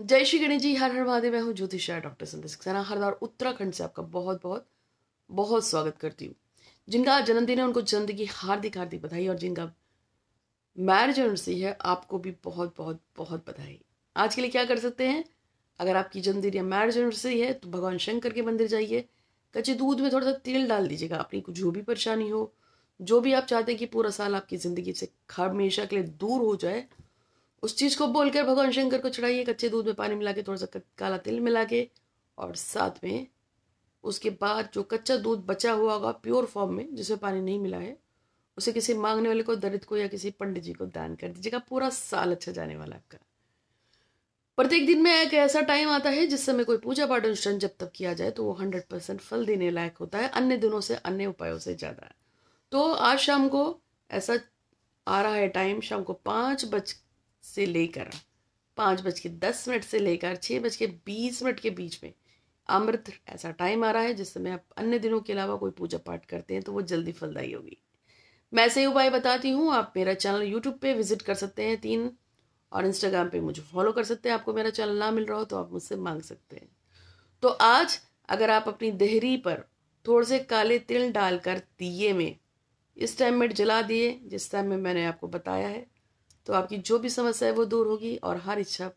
जय श्री गणेश जी हर हर महादेव मैं हूँ ज्योतिषा डॉक्टर संदेश सक्सेना हरिद्वार उत्तराखंड से आपका बहुत बहुत बहुत स्वागत करती हूँ जिनका जन्मदिन है उनको जन्म की हार्दिक हार्दिक बधाई और जिनका मैरिज एनिवर्सरी है आपको भी बहुत बहुत बहुत बधाई आज के लिए क्या कर सकते हैं अगर आपकी जन्मदिन या मैरिज एनिवर्सरी है तो भगवान शंकर के मंदिर जाइए कच्चे दूध में थोड़ा सा तेल डाल दीजिएगा अपनी जो भी परेशानी हो जो भी आप चाहते हैं कि पूरा साल आपकी ज़िंदगी से हमेशा के लिए दूर हो जाए उस चीज़ को बोलकर भगवान शंकर को चढ़ाइए कच्चे दूध में पानी मिला के थोड़ा सा काला तिल मिला के और साथ में उसके बाद जो कच्चा दूध बचा हुआ होगा प्योर फॉर्म में जिसमें पानी नहीं मिला है उसे किसी मांगने वाले को दलित को या किसी पंडित जी को दान कर दीजिएगा पूरा साल अच्छा जाने वाला आपका प्रत्येक दिन में एक ऐसा टाइम आता है जिस समय कोई पूजा पाठ अनुष्ठान जब तक किया जाए तो वो हंड्रेड परसेंट फल देने लायक होता है अन्य दिनों से अन्य उपायों से ज़्यादा तो आज शाम को ऐसा आ रहा है टाइम शाम को पाँच बज से लेकर पाँच बज के दस मिनट से लेकर छः बज के बीस मिनट के बीच में अमृत ऐसा टाइम आ रहा है जिस समय आप अन्य दिनों के अलावा कोई पूजा पाठ करते हैं तो वो जल्दी फलदायी होगी मैं सही उपाय बताती हूँ आप मेरा चैनल यूट्यूब पे विजिट कर सकते हैं तीन और इंस्टाग्राम पे मुझे फॉलो कर सकते हैं आपको मेरा चैनल ना मिल रहा हो तो आप मुझसे मांग सकते हैं तो आज अगर आप अपनी देहरी पर थोड़े से काले तिल डालकर दिए में इस टाइम में जला दिए जिस टाइम में मैंने आपको बताया है तो आपकी जो भी समस्या है वो दूर होगी और हर इच्छा